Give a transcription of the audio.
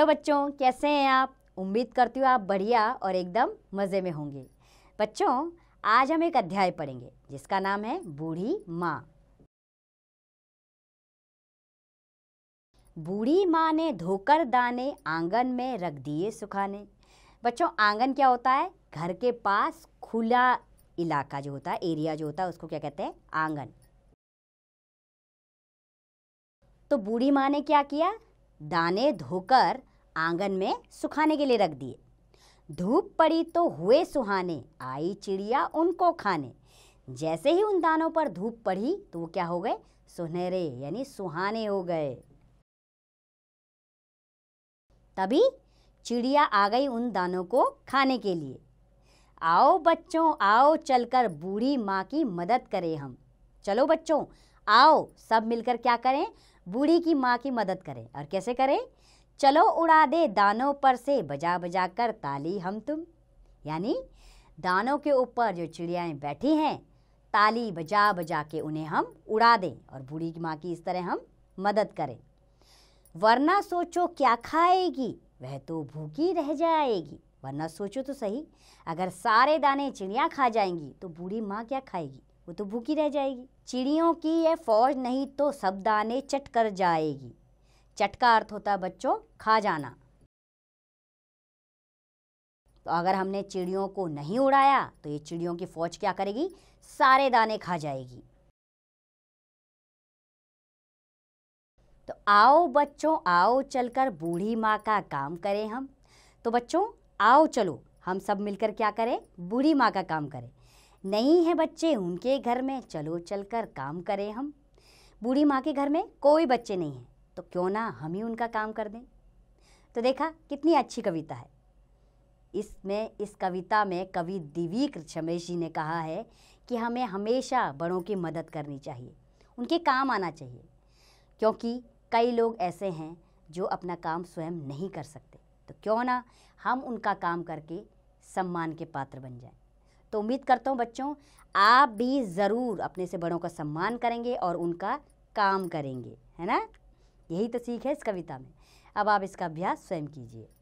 hello बच्चों कैसे हैं आप उम्मीद करती हूँ आप बढ़िया और एकदम मज़े में होंगे बच्चों आज हम एक अध्याय पढ़ेंगे जिसका नाम है बूढ़ी माँ बूढ़ी माँ ने धोकर दाने आंगन में रख दिए सुखाने बच्चों आंगन क्या होता है घर के पास खुला इलाका जो होता है एरिया जो होता है उसको क्या कहते हैं आंगन तो बूढ़ी माँ ने क्या किया दाने धोकर आंगन में सुखाने के लिए रख दिए धूप पड़ी तो हुए सुहाने आई चिड़िया उनको खाने जैसे ही उन दानों पर धूप पड़ी तो वो क्या हो गए सुनहरे यानी सुहाने हो गए तभी चिड़िया आ गई उन दानों को खाने के लिए आओ बच्चों आओ चलकर बूढ़ी माँ की मदद करें हम चलो बच्चों आओ सब मिलकर क्या करें बूढ़ी की माँ की मदद करें और कैसे करें चलो उड़ा दे दानों पर से बजा बजा कर ताली हम तुम यानी दानों के ऊपर जो चिड़ियाएँ बैठी हैं ताली बजा बजा के उन्हें हम उड़ा दें और बूढ़ी की माँ की इस तरह हम मदद करें वरना सोचो क्या खाएगी वह तो भूखी रह जाएगी वरना सोचो तो सही अगर सारे दाने चिड़िया खा जाएंगी तो बूढ़ी माँ क्या खाएगी वो तो भूखी रह जाएगी चिड़ियों की यह फौज नहीं तो सब दाने चट कर जाएगी चट का अर्थ होता है बच्चों खा जाना तो अगर हमने चिड़ियों को नहीं उड़ाया तो ये चिड़ियों की फौज क्या करेगी सारे दाने खा जाएगी तो आओ बच्चों आओ चलकर बूढ़ी माँ का काम करें हम तो बच्चों आओ चलो हम सब मिलकर क्या करें बूढ़ी माँ का काम करें नहीं है बच्चे उनके घर में चलो चलकर काम करें हम बूढ़ी माँ के घर में कोई बच्चे नहीं हैं तो क्यों ना हम ही उनका काम कर दें तो देखा कितनी अच्छी कविता है इसमें इस कविता में कवि दिवीक रमेश जी ने कहा है कि हमें हमेशा बड़ों की मदद करनी चाहिए उनके काम आना चाहिए क्योंकि कई लोग ऐसे हैं जो अपना काम स्वयं नहीं कर सकते तो क्यों ना हम उनका काम करके सम्मान के पात्र बन जाए तो उम्मीद करता हूँ बच्चों आप भी ज़रूर अपने से बड़ों का सम्मान करेंगे और उनका काम करेंगे है ना यही तो सीख है इस कविता में अब आप इसका अभ्यास स्वयं कीजिए